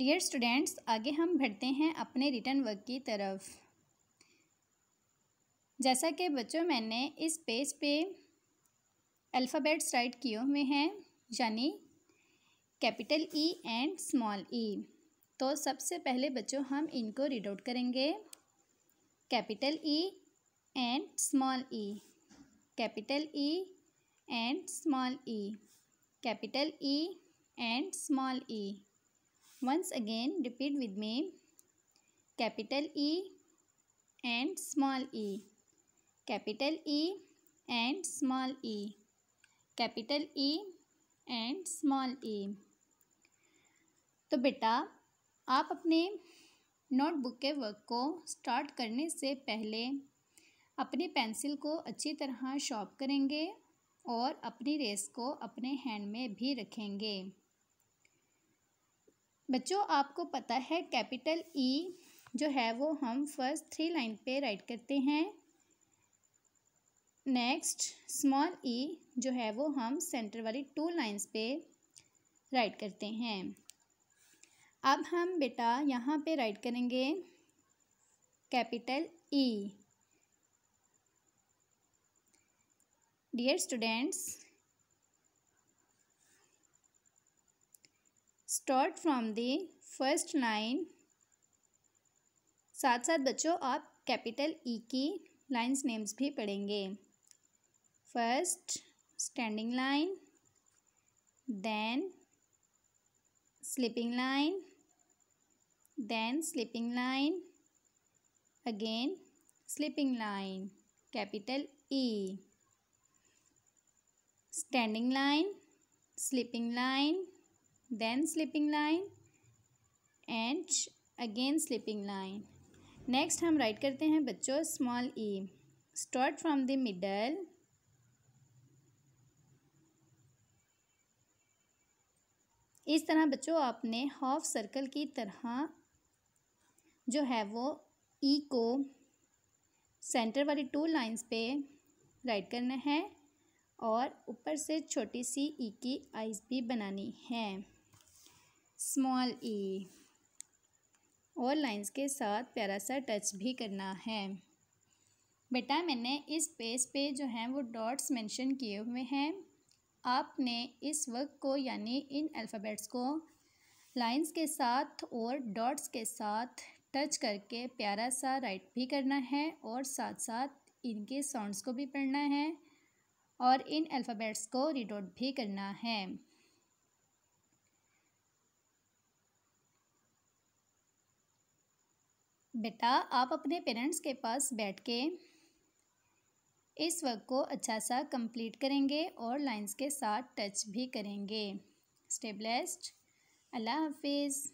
Dear students आगे हम बढ़ते हैं अपने रिटर्न वर्क की तरफ जैसा कि बच्चों मैंने इस पेज पे अल्फ़ाबेट्स राइट किए हुए हैं यानी capital E and small E तो सबसे पहले बच्चों हम इनको रीड आउट करेंगे capital E and small E capital E and small E capital E and small E once again repeat with me capital e and small e capital e and small e capital e and small e तो बेटा आप अपने notebook के work को start करने से पहले अपनी पेंसिल को अच्छी तरह शॉर्प करेंगे और अपनी रेस को अपने हैंड में भी रखेंगे बच्चों आपको पता है कैपिटल ई e जो है वो हम फर्स्ट थ्री लाइन पे राइट करते हैं नेक्स्ट स्मॉल ई जो है वो हम सेंटर वाली टू लाइंस पे राइट करते हैं अब हम बेटा यहाँ पे राइट करेंगे capital E dear students start from the first line साथ साथ बच्चों आप कैपिटल ई e की लाइन्स नेम्स भी पढ़ेंगे first standing line then slipping line then slipping line again slipping line capital E e। Standing line slipping line then slipping line and again slipping line next हम write करते हैं बच्चों small E start from the middle इस तरह बच्चों आपने half circle की तरह जो है वो ई e को सेंटर वाली टू लाइंस पे राइट करना है और ऊपर से छोटी सी ई e की आइज भी बनानी है स्मॉल ई और लाइंस के साथ प्यारा सा टच भी करना है बेटा मैंने इस पेज पे जो हैं वो डॉट्स मेंशन किए हुए हैं आपने इस वर्क को यानी इन अल्फ़ाबेट्स को लाइंस के साथ और डॉट्स के साथ टच करके प्यारा सा राइट भी करना है और साथ साथ इनके साउंड्स को भी पढ़ना है और इन अल्फ़ाबेट्स को रिडोट आउट भी करना है बेटा आप अपने पेरेंट्स के पास बैठ के इस वर्क को अच्छा सा कंप्लीट करेंगे और लाइंस के साथ टच भी करेंगे स्टेबलेस्ट अल्लाह हाफिज़